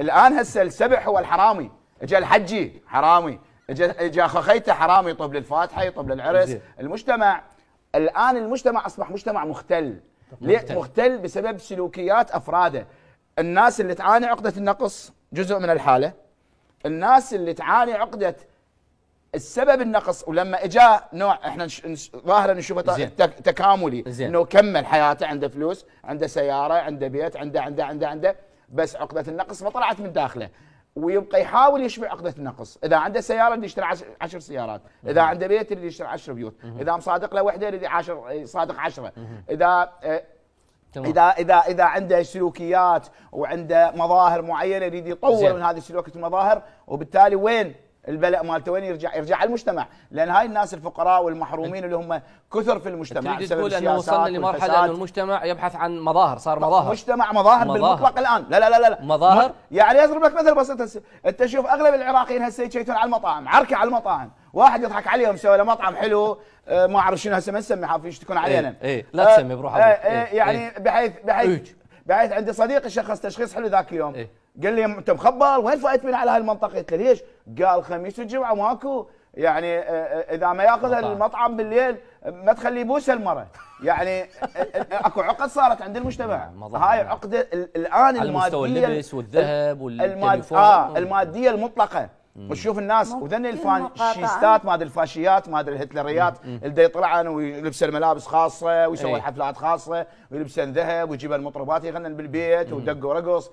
الان هسه السبع هو الحرامي اجى الحجي حرامي اجى اجى خخيته حرامي يطب للفاتحه يطب للعرس المجتمع الان المجتمع اصبح مجتمع مختل مختل بسبب سلوكيات افراده الناس اللي تعاني عقده النقص جزء من الحاله الناس اللي تعاني عقده السبب النقص ولما اجى نوع احنا ظاهرا نشوفه تكاملي انه كمل حياته عنده فلوس عنده سياره عنده بيت عنده عنده عنده عنده, عنده بس عقده النقص ما طلعت من داخله ويبقى يحاول يشبع عقده النقص، اذا عنده سياره اللي يشتري عشر سيارات، اذا عنده بيت اللي يشتري عشر بيوت، اذا مصادق له وحده اللي عشر يصادق عشره، اذا آه، تمام. اذا اذا اذا عنده سلوكيات وعنده مظاهر معينه يريد يطور من هذه السلوكيات المظاهر وبالتالي وين البلاء مالته وين يرجع؟ يرجع على المجتمع، لان هاي الناس الفقراء والمحرومين اللي هم كثر في المجتمع تريد تقول انه وصلنا لمرحله انه المجتمع يبحث عن مظاهر، صار مظاهر مجتمع مظاهر, مظاهر بالمطلق الان، لا لا لا لا مظاهر يعني اضرب لك مثل بسيط انت شوف اغلب العراقيين هسه يشيتون على المطاعم، عركه على المطاعم، واحد يضحك عليهم سوى له مطعم حلو آه، ما اعرف شنو هسه ما نسمي حافظ يشتكون علينا اي إيه. لا تسمي بروحك إيه. آه، إيه. يعني إيه. بحيث بحيث بعث عندي صديقي شخص تشخيص حلو ذاك اليوم إيه؟ قال لي انت مخبل وين فايت من على هالمنطقه قلت له ليش؟ قال خميس وجمعه ماكو يعني آه، آه، اذا ما ياخذ مطعم. المطعم بالليل ما تخليه بوس المره يعني آه، اكو عقد صارت عند المجتمع نعم، هاي عقده الان الماديه المستوى اللبس والذهب والتليفون آه الماديه المطلقه وتشوف الناس وذن الفاشيستات ما ادري الفاشيات ما ادري الهتلريات اللي يطلعن ويلبس الملابس خاصه ويسوي إيه. حفلات خاصه ويلبسن ذهب ويجيبن مطربات يغنن بالبيت ودق ورقص